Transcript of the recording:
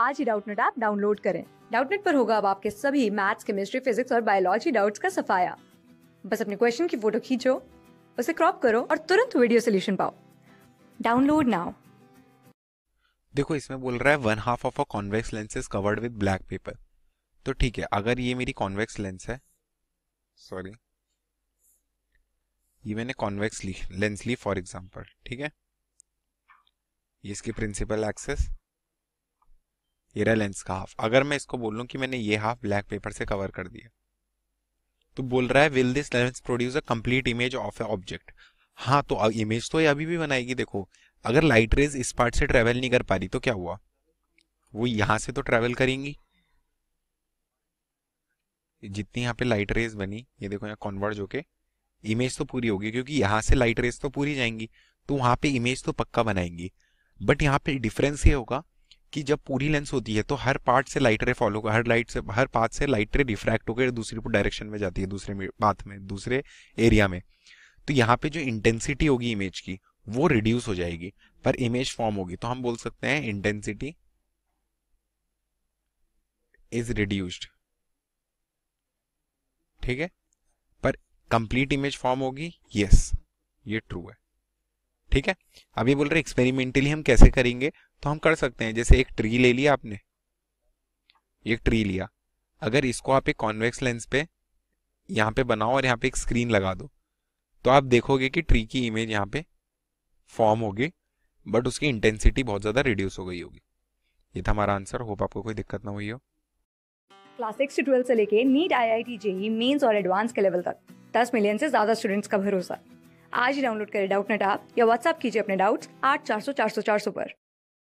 आज ही Doubtnut app download करें डाउटनेट पर होगा अब आपके सभी मैथ्स केमिस्ट्री फिजिक्स और बायोलॉजी डाउट्स का सफाया बस अपने क्वेश्चन की फोटो खींचो उसे क्रॉप करो और तुरंत वीडियो सोल्यूशन पाओ डाउनलोड नाउ देखो इसमें बोल रहा है one half of a convex lens is covered with black paper तो ठीक है अगर ये मेरी कॉन्वेक्स लेंस है सॉरी ये मैंने कॉन्वेक्स ली लेंस ली फॉर एग्जांपल ठीक है ये इसकी प्रिंसिपल एक्सेस रहा लेंस का हाफ अगर मैं इसको बोल लूँ कि मैंने ये हाफ ब्लैक पेपर से कवर कर दिया तो बोल रहा है will this lens produce a complete image of a object हाँ तो इमेज तो ये अभी भी बनाएगी देखो अगर लाइट रेज इस पार्ट से ट्रेवल नहीं कर पा रही तो क्या हुआ वो यहाँ से तो ट्रेवल करेंगी जितनी यहाँ पे लाइट रेज बनी ये देखो यहाँ कॉन्वर्ज होके इमेज तो पूरी होगी क्योंकि यहाँ से लाइट रेज तो पूरी जाएंगी तो वहाँ पे इमेज तो पक्का बनाएंगी बट यहाँ पे डिफरेंस ये होगा कि जब पूरी लेंस होती है तो हर पार्ट से लाइट रे फॉलो हर लाइट से हर पार्ट से लाइट रे रिफ्रैक्ट होकर दूसरी डायरेक्शन में जाती है दूसरे पाथ में दूसरे एरिया में तो यहाँ पे जो इंटेंसिटी होगी इमेज की वो रिड्यूस हो जाएगी पर इमेज फॉर्म होगी तो हम बोल सकते हैं इंटेंसिटी इज रिड्यूस्ड ठीक है पर कंप्लीट इमेज फॉर्म होगी यस ये ट्रू है ठीक है अभी बोल रहे एक्सपेरिमेंटली हम कैसे करेंगे तो हम कर सकते हैं जैसे एक ट्री ले लिया आपने एक ट्री लिया अगर इसको आप एक कॉन्वेक्स लेंस पे यहाँ पे बनाओ और यहाँ पे एक स्क्रीन लगा दो तो आप देखोगे कि ट्री की इमेज यहाँ पे फॉर्म होगी बट उसकी इंटेंसिटी बहुत ज़्यादा रिड्यूस हो गई होगी ये था हमारा आंसर होप आपको कोई दिक्कत ना हुई हो क्लास सिक्स से ट्वेल्थ से लेके NEET I I T JEE mains और एडवांस के लेवल तक दस मिलियन से ज्यादा स्टूडेंट्स का भरोसा आज ही डाउनलोड करें डाउट नेट आप या व्हाट्सअप कीजिए अपने डाउट्स आठ चार सौ चार सौ चार सौ पर